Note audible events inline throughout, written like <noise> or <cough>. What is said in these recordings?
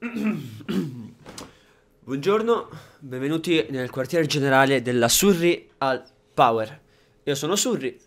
<clears throat> Buongiorno, benvenuti nel quartier generale della Surri al Power. Io sono Surri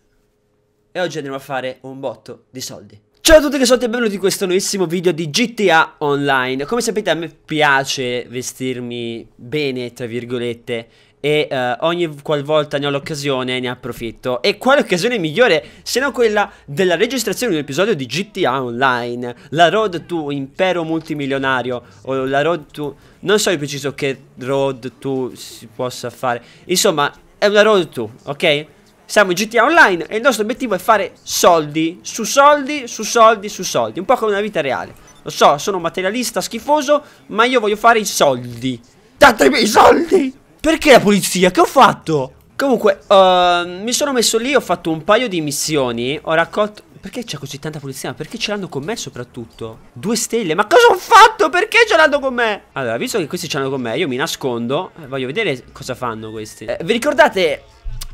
e oggi andremo a fare un botto di soldi. Ciao a tutti che sono e benvenuti in questo nuovissimo video di GTA Online. Come sapete a me piace vestirmi bene, tra virgolette, e eh, ogni qualvolta ne ho l'occasione ne approfitto. E quale occasione migliore se non quella della registrazione di un episodio di GTA Online, la Road to Impero Multimilionario o la Road to... non so di preciso che Road to si possa fare. Insomma, è una Road to, ok? Siamo in GTA Online e il nostro obiettivo è fare soldi, su soldi, su soldi, su soldi, un po' come una vita reale. Lo so, sono un materialista schifoso, ma io voglio fare i soldi. Datemi i soldi! Perché la polizia? Che ho fatto? Comunque, uh, mi sono messo lì, ho fatto un paio di missioni, ho raccolto... Perché c'è così tanta polizia? Ma perché ce l'hanno con me soprattutto? Due stelle, ma cosa ho fatto? Perché ce l'hanno con me? Allora, visto che questi ce l'hanno con me, io mi nascondo eh, Voglio vedere cosa fanno questi eh, Vi ricordate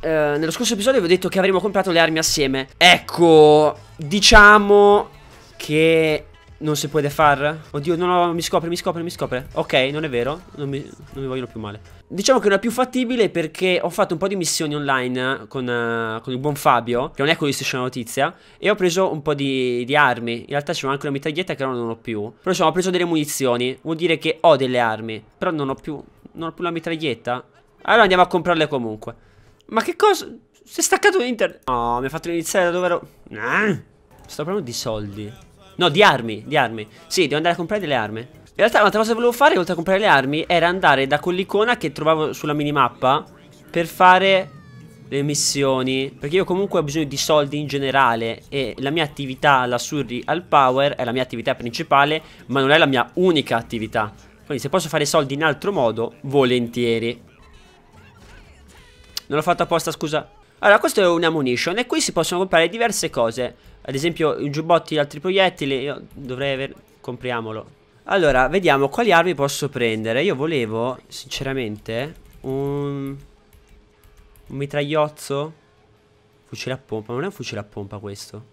eh, nello scorso episodio vi ho detto che avremmo comprato le armi assieme. Ecco, diciamo che non si può defar? Oddio, no, no, mi scopre, mi scopre, mi scopre. Ok, non è vero. Non mi, non mi vogliono più male. Diciamo che non è più fattibile perché ho fatto un po' di missioni online con, uh, con il buon Fabio, che non è quello di Station Notizia, e ho preso un po' di, di armi. In realtà c'è anche una mitraglietta che ora non ho più. Però insomma, ho preso delle munizioni. Vuol dire che ho delle armi. Però non ho più, non ho più la mitraglietta. Allora andiamo a comprarle comunque. Ma che cosa? Si è staccato internet. No, oh, mi ha fatto iniziare da dove ero... Ah! sto parlando di soldi. No, di armi, di armi. Sì, devo andare a comprare delle armi. In realtà un'altra cosa che volevo fare, oltre a comprare le armi, era andare da quell'icona che trovavo sulla minimappa per fare le missioni. Perché io comunque ho bisogno di soldi in generale e la mia attività lassù al power è la mia attività principale, ma non è la mia unica attività. Quindi se posso fare soldi in altro modo, volentieri. Non l'ho fatto apposta, scusa. Allora, questa è una munition e qui si possono comprare diverse cose. Ad esempio, i giubbotti, altri proiettili, io dovrei aver... compriamolo. Allora, vediamo quali armi posso prendere. Io volevo, sinceramente, un... Un mitragliozzo? Fucile a pompa, non è un fucile a pompa questo.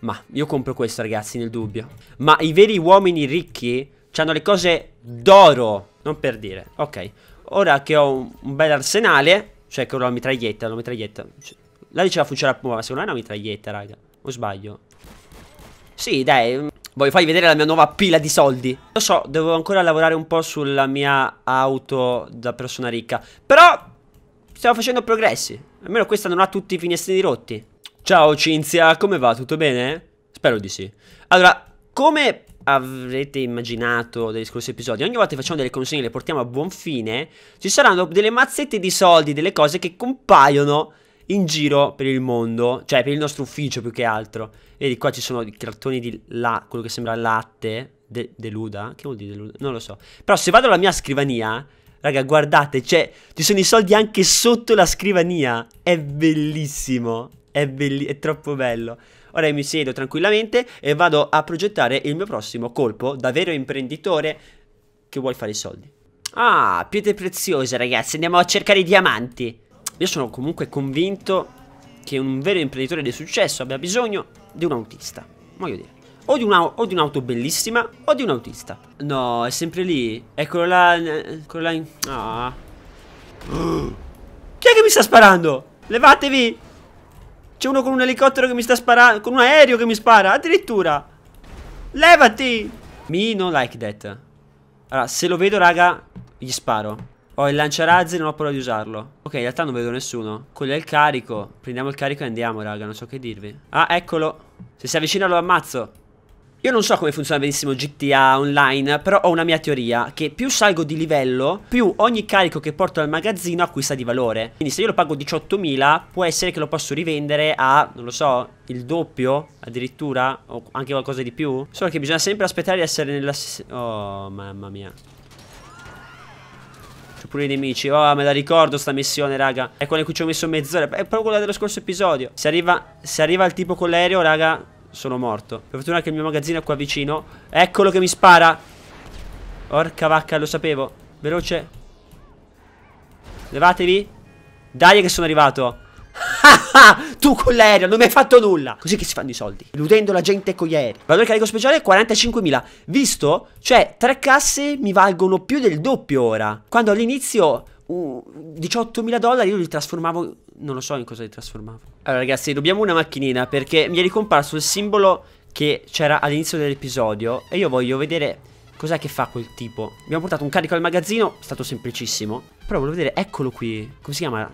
Ma io compro questo, ragazzi, nel dubbio. Ma i veri uomini ricchi hanno le cose d'oro, non per dire. Ok, ora che ho un, un bel arsenale, cioè, con una mitraglietta, la mitraglietta. Cioè, là diceva fucile la pompa, ma secondo me è una mitraglietta, raga. O sbaglio? Sì, dai. Mm, voglio fargli vedere la mia nuova pila di soldi. Lo so, devo ancora lavorare un po' sulla mia auto da persona ricca. Però stiamo facendo progressi. Almeno questa non ha tutti i finestrini rotti. Ciao Cinzia, come va? Tutto bene? Spero di sì. Allora, come avrete immaginato degli scorsi episodi, ogni volta che facciamo delle consegne e le portiamo a buon fine, ci saranno delle mazzette di soldi, delle cose che compaiono in giro per il mondo, cioè per il nostro ufficio più che altro. Vedi, qua ci sono i cartoni di là, quello che sembra latte, de deluda, che vuol dire deluda? Non lo so. Però se vado alla mia scrivania, raga, guardate, cioè, ci sono i soldi anche sotto la scrivania. È bellissimo. È, belli- è troppo bello. Ora mi siedo tranquillamente e vado a progettare il mio prossimo colpo da vero imprenditore che vuole fare i soldi. Ah, pietre preziose ragazzi, andiamo a cercare i diamanti. Io sono comunque convinto che un vero imprenditore di successo abbia bisogno di un autista. Voglio dire. O di, una, o di, un'auto bellissima o di un autista. No, è sempre lì. Eccolo là. Eccolo là. In... Ah. <gasps> Chi è che mi sta sparando? Levatevi! C'è uno con un elicottero che mi sta sparando. Con un aereo che mi spara. Addirittura. Levati. Mi non like that. Allora, se lo vedo, raga, gli sparo. Ho il lanciarazzi, non ho paura di usarlo. Ok, in realtà non vedo nessuno. Quello è il carico. Prendiamo il carico e andiamo, raga. Non so che dirvi. Ah, eccolo. Se si avvicina lo ammazzo. Io non so come funziona benissimo GTA online, però ho una mia teoria, che più salgo di livello, più ogni carico che porto al magazzino acquista di valore. Quindi se io lo pago 18.000, può essere che lo posso rivendere a, non lo so, il doppio, addirittura, o anche qualcosa di più. Solo che bisogna sempre aspettare di essere nella... Oh, mamma mia. C'è pure i nemici. Oh, me la ricordo sta missione, raga. È quella in cui ci ho messo mezz'ora. È proprio quella dello scorso episodio. Se arriva, se arriva il tipo con l'aereo, raga, sono morto. Per fortuna che il mio magazzino è qua vicino. Eccolo che mi spara. Orca vacca, lo sapevo. Veloce. Levatevi. Dai che sono arrivato. <laughs> tu con l'aereo non mi hai fatto nulla. Così che si fanno i soldi. Illudendo la gente con gli aerei. Valore carico speciale 45.000. Visto? Cioè, tre casse mi valgono più del doppio ora. Quando all'inizio 18.000 dollari io li trasformavo, non lo so in cosa li trasformavo. Allora ragazzi, dobbiamo una macchinina perché mi è ricomparso il simbolo che c'era all'inizio dell'episodio e io voglio vedere cos'è che fa quel tipo. Abbiamo portato un carico al magazzino, è stato semplicissimo, però voglio vedere, eccolo qui, come si chiama?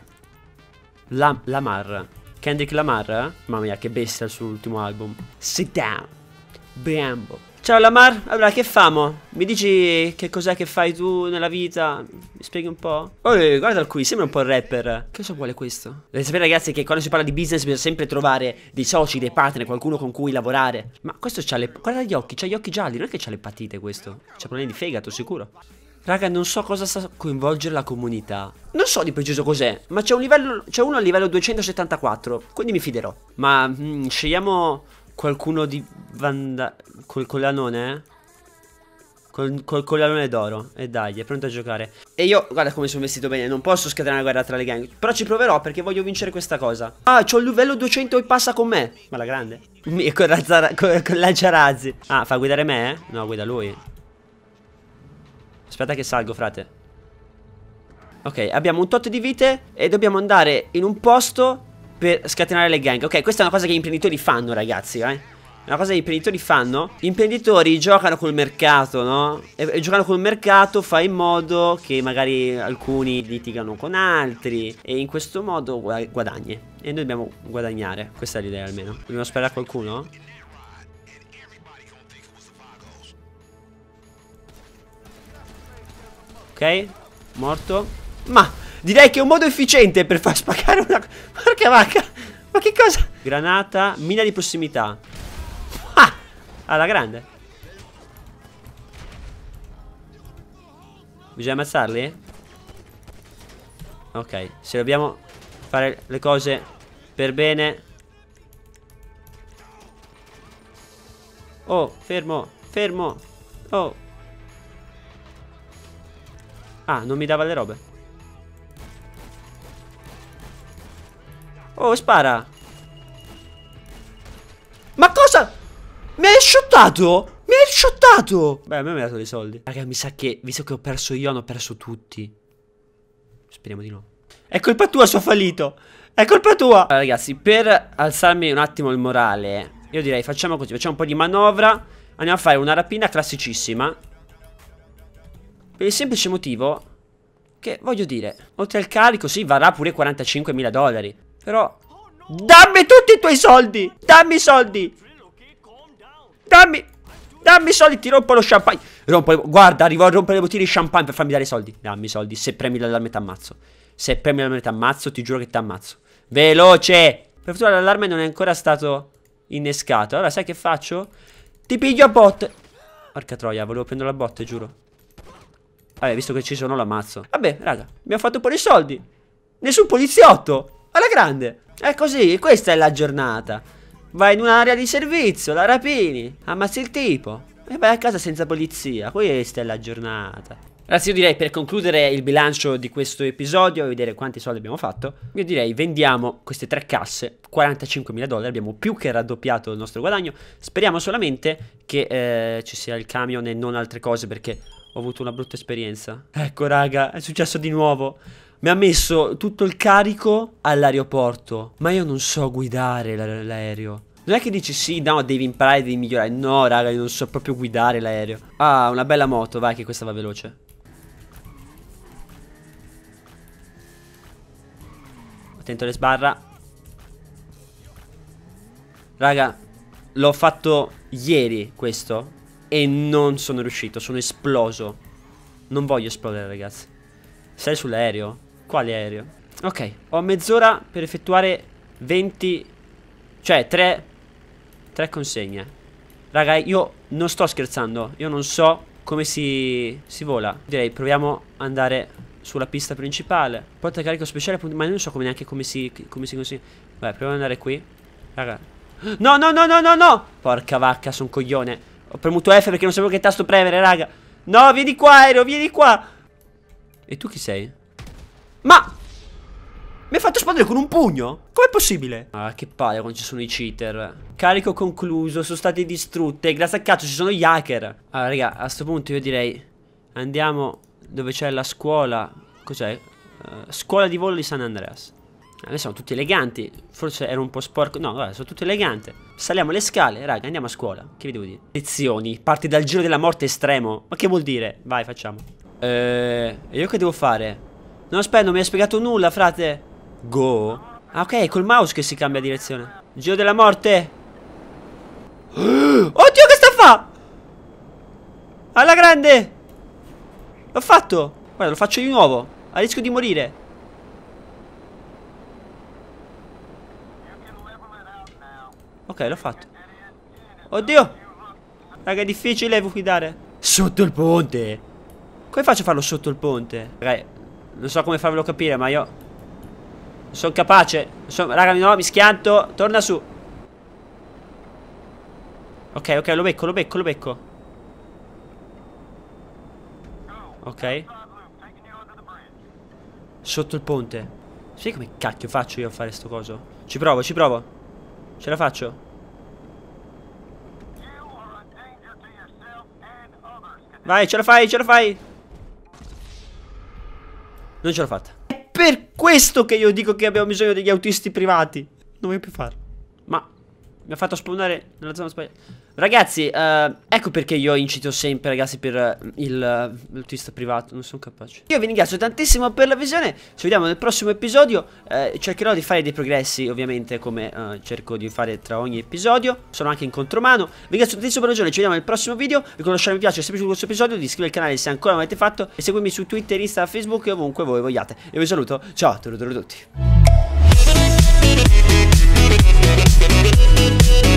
La Lamar. Kendrick Lamar? Eh? Mamma mia, che bestia il suo ultimo album. Sit down. Bambo. Ciao Lamar, allora che famo? Mi dici che cos'è che fai tu nella vita? Mi spieghi un po'? Oh, guarda qui, sembra un po' il rapper. Che cosa vuole questo? Dovete eh, sapere ragazzi che quando si parla di business bisogna sempre trovare dei soci, dei partner, qualcuno con cui lavorare. Ma questo c'ha le... guarda gli occhi, c'ha gli occhi gialli, non è che c'ha le patite questo. C'ha problemi di fegato, sicuro. Raga, non so cosa sta coinvolgere la comunità. Non so di preciso cos'è, ma c'è un livello... c'è uno a livello 274, quindi mi fiderò. Ma mm, scegliamo qualcuno di Vanda... col collanone? Col, col collanone d'oro. E dai, è pronto a giocare. E io, guarda come sono vestito bene, non posso scatenare una guerra tra le gang. Però ci proverò perché voglio vincere questa cosa. Ah, c'ho il livello 200 e passa con me. Ma la grande. Mi, <laughs> con, razzara, con, con lanciarazzi. Ah, fa guidare me? No, guida lui. Aspetta che salgo, frate. Ok, abbiamo un tot di vite e dobbiamo andare in un posto per scatenare le gang. Ok, questa è una cosa che gli imprenditori fanno, ragazzi, eh. È una cosa che gli imprenditori fanno? Gli imprenditori giocano col mercato, no? E, e, giocano col mercato fa in modo che magari alcuni litigano con altri e in questo modo guadagni. E noi dobbiamo guadagnare, questa è l'idea almeno. Dobbiamo sparare a qualcuno? Ok, morto. Ma Direi che è un modo efficiente per far spaccare una... Porca vacca! Ma che cosa? Granata, mina di prossimità. Ah! Alla grande. Bisogna ammazzarli? Ok, se dobbiamo fare le cose per bene... Oh, fermo, fermo. Oh. Ah, non mi dava le robe. Oh, spara. Ma cosa? Mi hai shottato? Mi hai shottato? Beh, a me mi ha dato dei soldi. Raga, mi sa che, visto che ho perso io, hanno perso tutti. Speriamo di no. È colpa tua, sono fallito. È colpa tua. Allora, ragazzi, per alzarmi un attimo il morale, io direi facciamo così. Facciamo un po' di manovra. Andiamo a fare una rapina classicissima. Per il semplice motivo che, voglio dire, oltre al carico, sì, varrà pure 45.000 dollari. Però... Dammi tutti i tuoi soldi! Dammi i soldi! Dammi... Dammi i soldi, ti rompo lo champagne. Rompo le... Guarda, arrivo a rompere le bottiglie di champagne per farmi dare i soldi. Dammi i soldi, se premi l'allarme ti ammazzo. Se premi l'allarme ti ammazzo, ti giuro che ti ammazzo. Veloce! Per fortuna l'allarme non è ancora stato innescato. Allora, sai che faccio? Ti piglio a botte. Porca troia, volevo prendere la botte, giuro. Vabbè, visto che ci sono, l'ammazzo. Vabbè, raga, Mi ha fatto un po' di soldi. Nessun poliziotto alla grande. È così, questa è la giornata. Vai in un'area di servizio, la rapini, ammazzi il tipo e vai a casa senza polizia. Questa è la giornata. Ragazzi, io direi per concludere il bilancio di questo episodio e vedere quanti soldi abbiamo fatto, io direi vendiamo queste tre casse, 45.000 dollari, abbiamo più che raddoppiato il nostro guadagno. Speriamo solamente che eh, ci sia il camion e non altre cose perché ho avuto una brutta esperienza. Ecco, raga, è successo di nuovo mi ha messo tutto il carico all'aeroporto. Ma io non so guidare l'aereo. Non è che dici sì, no, devi imparare, devi migliorare. No, raga, io non so proprio guidare l'aereo. Ah, una bella moto, vai che questa va veloce. Attento alle sbarra. Raga, l'ho fatto ieri questo e non sono riuscito, sono esploso. Non voglio esplodere, ragazzi. Sei sull'aereo? Quale aereo? Ok, ho mezz'ora per effettuare 20... Cioè, 3... 3 consegne. Raga, io non sto scherzando. Io non so come si, si vola. Direi, proviamo ad andare sulla pista principale. Porta carico speciale, ma non so come neanche come si... Come si consiglia. Vabbè, proviamo ad andare qui. Raga. No, no, no, no, no, no! Porca vacca, sono coglione. Ho premuto F perché non sapevo che tasto premere, raga. No, vieni qua, aereo, vieni qua. E tu chi sei? Ma mi ha fatto esplodere con un pugno? Com'è possibile? Ah, che palle quando ci sono i cheater. Carico concluso, sono state distrutte. Grazie a cazzo ci sono gli hacker. Allora, raga, a questo punto io direi... Andiamo dove c'è la scuola. Cos'è? Uh, scuola di volo di San Andreas. Adesso sono tutti eleganti. Forse era un po' sporco. No, guarda, sono tutti eleganti. Saliamo le scale, raga, andiamo a scuola. Che vi devo dire? Lezioni. Parti dal giro della morte estremo. Ma che vuol dire? Vai, facciamo. Eh, io che devo fare? No, aspetta, non mi ha spiegato nulla, frate. Go? Ah, ok, è col mouse che si cambia direzione. Giro della morte. <gasps> Oddio, che sta a fa? Alla grande. L'ho fatto. Guarda, lo faccio di nuovo. A rischio di morire. Ok, l'ho fatto. Oddio. Raga, è difficile guidare. Sotto il ponte. Come faccio a farlo sotto il ponte? Raga, non so come farvelo capire, ma io... Sono capace. Son... Raga, no, mi schianto. Torna su. Ok, ok, lo becco, lo becco, lo becco. Ok. Sotto il ponte. Sai come cacchio faccio io a fare sto coso? Ci provo, ci provo. Ce la faccio. Vai, ce la fai, ce la fai non ce l'ho fatta. È per questo che io dico che abbiamo bisogno degli autisti privati. Non voglio più farlo. Mi ha fatto spawnare nella zona sbagliata. Ragazzi, eh, ecco perché io incito sempre, ragazzi, per eh, il eh, l'autista privato. Non sono capace. Io vi ringrazio tantissimo per la visione. Ci vediamo nel prossimo episodio. Eh, cercherò di fare dei progressi, ovviamente, come eh, cerco di fare tra ogni episodio. Sono anche in contromano. Vi ringrazio tantissimo per la visione. Ci vediamo nel prossimo video. Vi conoscete mi piace se vi è questo episodio. Di iscrivervi al canale se ancora non l'avete fatto. E seguimi su Twitter, Instagram, Facebook e ovunque voi vogliate. Io vi saluto. Ciao a tutti. Thank